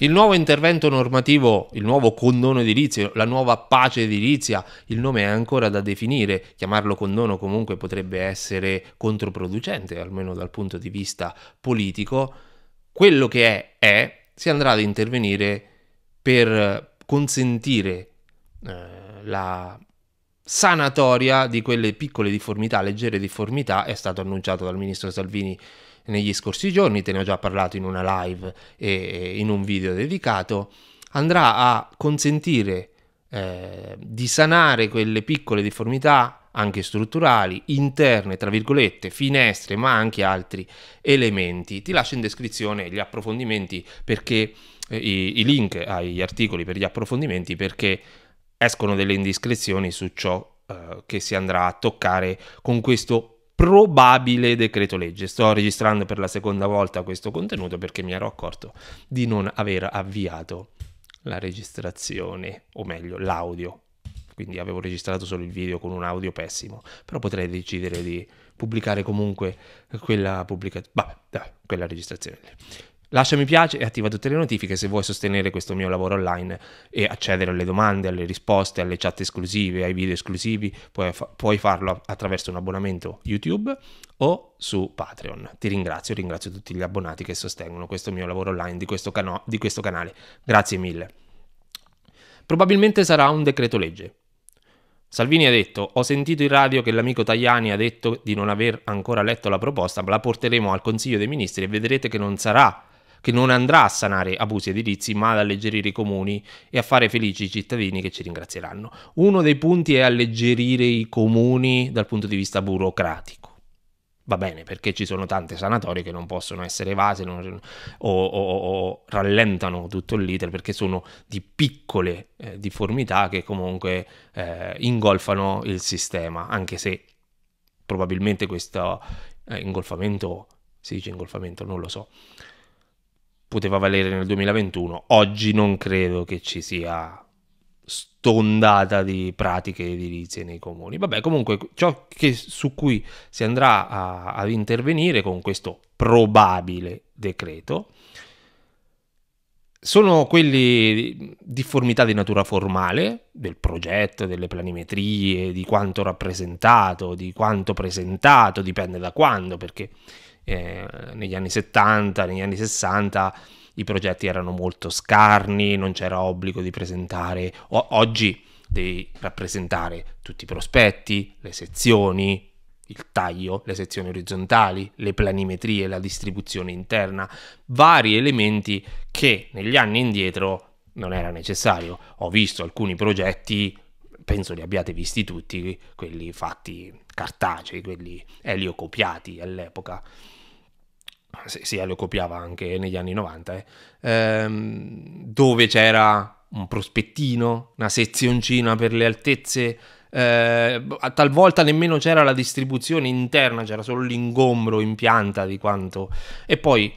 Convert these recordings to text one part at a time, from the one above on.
Il nuovo intervento normativo, il nuovo condono edilizio, la nuova pace edilizia, il nome è ancora da definire, chiamarlo condono comunque potrebbe essere controproducente, almeno dal punto di vista politico, quello che è è, si andrà ad intervenire per consentire eh, la sanatoria di quelle piccole difformità, leggere difformità, è stato annunciato dal ministro Salvini negli scorsi giorni, te ne ho già parlato in una live e in un video dedicato, andrà a consentire eh, di sanare quelle piccole deformità anche strutturali, interne, tra virgolette, finestre, ma anche altri elementi. Ti lascio in descrizione gli approfondimenti perché eh, i, i link agli articoli per gli approfondimenti perché escono delle indiscrezioni su ciò eh, che si andrà a toccare con questo probabile decreto legge. Sto registrando per la seconda volta questo contenuto perché mi ero accorto di non aver avviato la registrazione, o meglio, l'audio. Quindi avevo registrato solo il video con un audio pessimo, però potrei decidere di pubblicare comunque quella, pubblica... bah, quella registrazione. Lascia mi piace e attiva tutte le notifiche se vuoi sostenere questo mio lavoro online e accedere alle domande, alle risposte, alle chat esclusive, ai video esclusivi. Puoi, fa- puoi farlo attraverso un abbonamento YouTube o su Patreon. Ti ringrazio, ringrazio tutti gli abbonati che sostengono questo mio lavoro online di questo, cano- di questo canale. Grazie mille. Probabilmente sarà un decreto legge. Salvini ha detto: Ho sentito in radio che l'amico Tajani ha detto di non aver ancora letto la proposta, ma la porteremo al Consiglio dei Ministri e vedrete che non sarà che non andrà a sanare abusi edilizi, ma ad alleggerire i comuni e a fare felici i cittadini che ci ringrazieranno. Uno dei punti è alleggerire i comuni dal punto di vista burocratico. Va bene, perché ci sono tante sanatorie che non possono essere evase non, o, o, o, rallentano tutto l'iter perché sono di piccole eh, difformità che comunque eh, ingolfano il sistema, anche se probabilmente questo eh, ingolfamento, si dice ingolfamento, non lo so, poteva valere nel 2021, oggi non credo che ci sia stondata di pratiche edilizie nei comuni. Vabbè, comunque ciò che, su cui si andrà a, ad intervenire con questo probabile decreto sono quelli difformità di natura formale del progetto, delle planimetrie, di quanto rappresentato, di quanto presentato, dipende da quando, perché eh, negli anni 70, negli anni 60 i progetti erano molto scarni, non c'era obbligo di presentare, o- oggi devi rappresentare tutti i prospetti, le sezioni, il taglio, le sezioni orizzontali, le planimetrie, la distribuzione interna, vari elementi che negli anni indietro non era necessario. Ho visto alcuni progetti penso li abbiate visti tutti, quelli fatti cartacei, quelli eliocopiati all'epoca. Sì, Elio copiava anche negli anni 90, eh. ehm, dove c'era un prospettino, una sezioncina per le altezze, eh, talvolta nemmeno c'era la distribuzione interna, c'era solo l'ingombro in pianta di quanto... E poi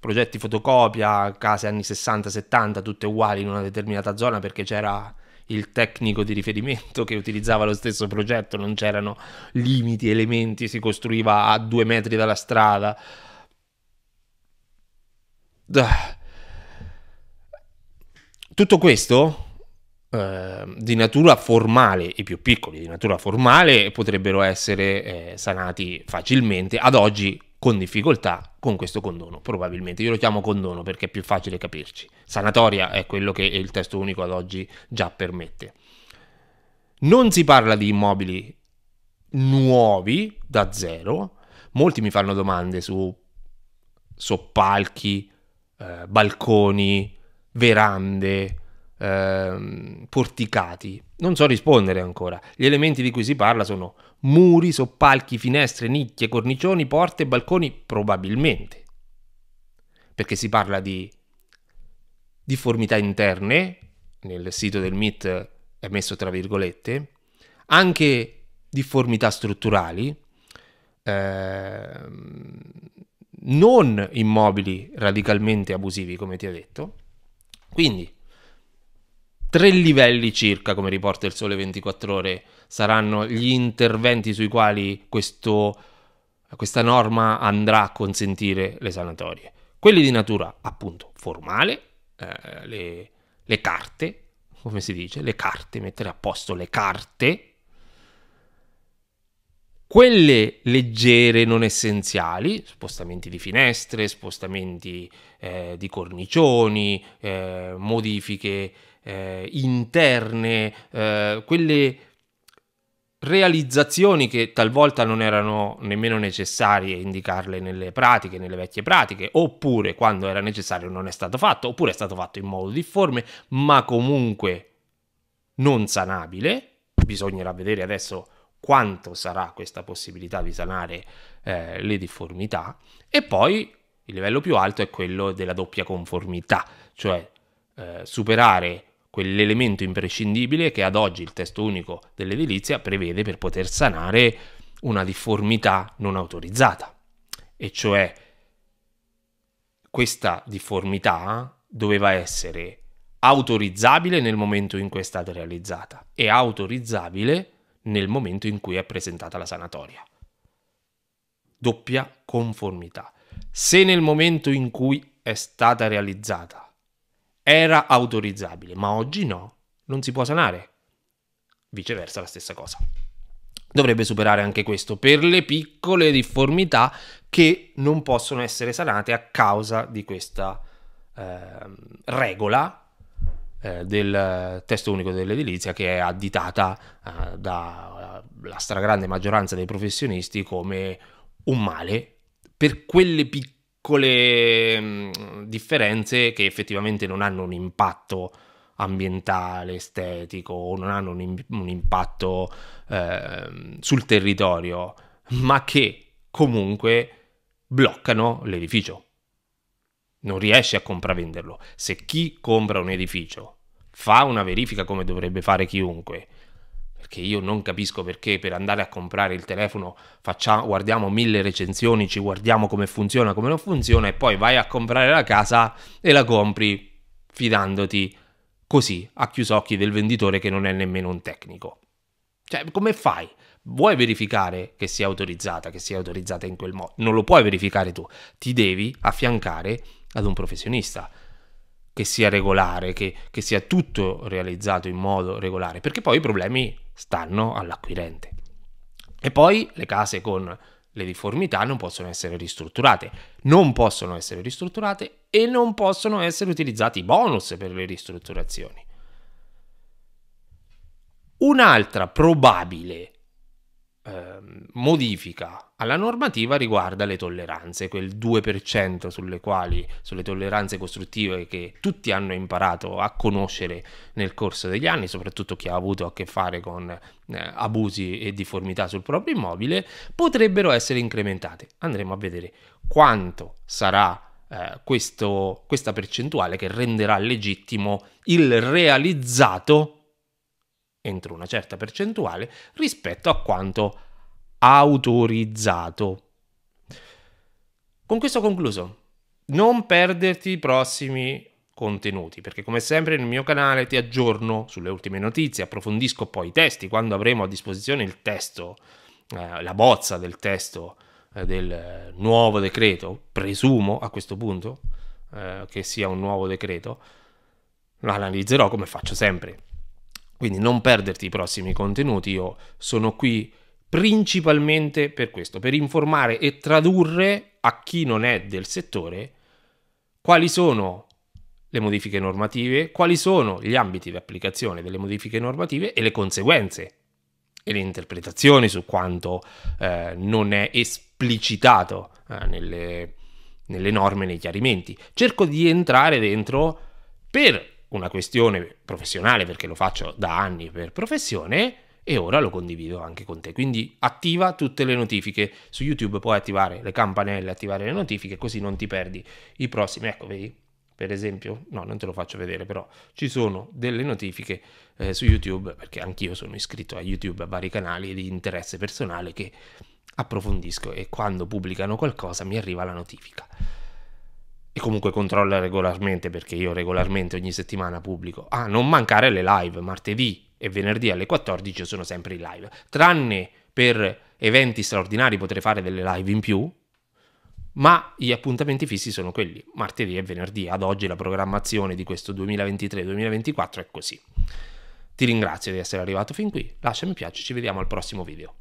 progetti fotocopia, case anni 60-70, tutte uguali in una determinata zona perché c'era il tecnico di riferimento che utilizzava lo stesso progetto, non c'erano limiti, elementi, si costruiva a due metri dalla strada. Tutto questo eh, di natura formale, i più piccoli di natura formale potrebbero essere eh, sanati facilmente. Ad oggi con difficoltà con questo condono, probabilmente. Io lo chiamo condono perché è più facile capirci. Sanatoria è quello che il testo unico ad oggi già permette. Non si parla di immobili nuovi da zero. Molti mi fanno domande su soppalchi, eh, balconi, verande, eh, porticati. Non so rispondere ancora. Gli elementi di cui si parla sono muri, soppalchi, finestre, nicchie, cornicioni, porte balconi, probabilmente. Perché si parla di difformità interne, nel sito del MIT è messo tra virgolette, anche difformità strutturali, eh, non immobili radicalmente abusivi, come ti ho detto. Quindi tre livelli circa, come riporta il Sole 24 ore, saranno gli interventi sui quali questo, questa norma andrà a consentire le sanatorie. Quelli di natura appunto formale, eh, le, le carte, come si dice, le carte, mettere a posto le carte, quelle leggere non essenziali, spostamenti di finestre, spostamenti eh, di cornicioni, eh, modifiche eh, interne, eh, quelle realizzazioni che talvolta non erano nemmeno necessarie indicarle nelle pratiche, nelle vecchie pratiche, oppure quando era necessario non è stato fatto, oppure è stato fatto in modo difforme, ma comunque non sanabile. Bisognerà vedere adesso quanto sarà questa possibilità di sanare eh, le difformità. E poi il livello più alto è quello della doppia conformità, cioè eh, superare quell'elemento imprescindibile che ad oggi il testo unico dell'edilizia prevede per poter sanare una difformità non autorizzata. E cioè questa difformità doveva essere autorizzabile nel momento in cui è stata realizzata e autorizzabile nel momento in cui è presentata la sanatoria. Doppia conformità. Se nel momento in cui è stata realizzata era autorizzabile, ma oggi no, non si può sanare. Viceversa la stessa cosa. Dovrebbe superare anche questo per le piccole difformità che non possono essere sanate a causa di questa eh, regola eh, del testo unico dell'edilizia che è additata eh, dalla eh, stragrande maggioranza dei professionisti come un male per quelle piccole piccole mm, differenze che effettivamente non hanno un impatto ambientale, estetico, o non hanno un, un impatto eh, sul territorio, ma che comunque bloccano l'edificio. Non riesce a compravenderlo. Se chi compra un edificio fa una verifica come dovrebbe fare chiunque, perché io non capisco perché per andare a comprare il telefono facciamo, guardiamo mille recensioni, ci guardiamo come funziona, come non funziona e poi vai a comprare la casa e la compri fidandoti così a chiusocchi del venditore che non è nemmeno un tecnico. Cioè, come fai? Vuoi verificare che sia autorizzata, che sia autorizzata in quel modo? Non lo puoi verificare tu, ti devi affiancare ad un professionista che sia regolare, che, che sia tutto realizzato in modo regolare, perché poi i problemi stanno all'acquirente. E poi le case con le difformità non possono essere ristrutturate, non possono essere ristrutturate e non possono essere utilizzati bonus per le ristrutturazioni. Un'altra probabile Ehm, modifica alla normativa riguarda le tolleranze, quel 2% sulle quali, sulle tolleranze costruttive che tutti hanno imparato a conoscere nel corso degli anni, soprattutto chi ha avuto a che fare con eh, abusi e difformità sul proprio immobile, potrebbero essere incrementate. Andremo a vedere quanto sarà eh, questo, questa percentuale che renderà legittimo il realizzato entro una certa percentuale rispetto a quanto autorizzato. Con questo concluso, non perderti i prossimi contenuti, perché come sempre nel mio canale ti aggiorno sulle ultime notizie, approfondisco poi i testi, quando avremo a disposizione il testo, eh, la bozza del testo eh, del eh, nuovo decreto, presumo a questo punto eh, che sia un nuovo decreto, lo analizzerò come faccio sempre. Quindi non perderti i prossimi contenuti, io sono qui principalmente per questo, per informare e tradurre a chi non è del settore quali sono le modifiche normative, quali sono gli ambiti di applicazione delle modifiche normative e le conseguenze e le interpretazioni su quanto eh, non è esplicitato eh, nelle, nelle norme, nei chiarimenti. Cerco di entrare dentro per una questione professionale perché lo faccio da anni per professione e ora lo condivido anche con te. Quindi attiva tutte le notifiche. Su YouTube puoi attivare le campanelle, attivare le notifiche così non ti perdi i prossimi. Ecco, vedi, per esempio, no, non te lo faccio vedere, però ci sono delle notifiche eh, su YouTube perché anch'io sono iscritto a YouTube a vari canali di interesse personale che approfondisco e quando pubblicano qualcosa mi arriva la notifica e comunque controlla regolarmente perché io regolarmente ogni settimana pubblico. Ah, non mancare le live, martedì e venerdì alle 14 sono sempre in live, tranne per eventi straordinari potrei fare delle live in più, ma gli appuntamenti fissi sono quelli, martedì e venerdì. Ad oggi la programmazione di questo 2023-2024 è così. Ti ringrazio di essere arrivato fin qui, lascia mi piace, ci vediamo al prossimo video.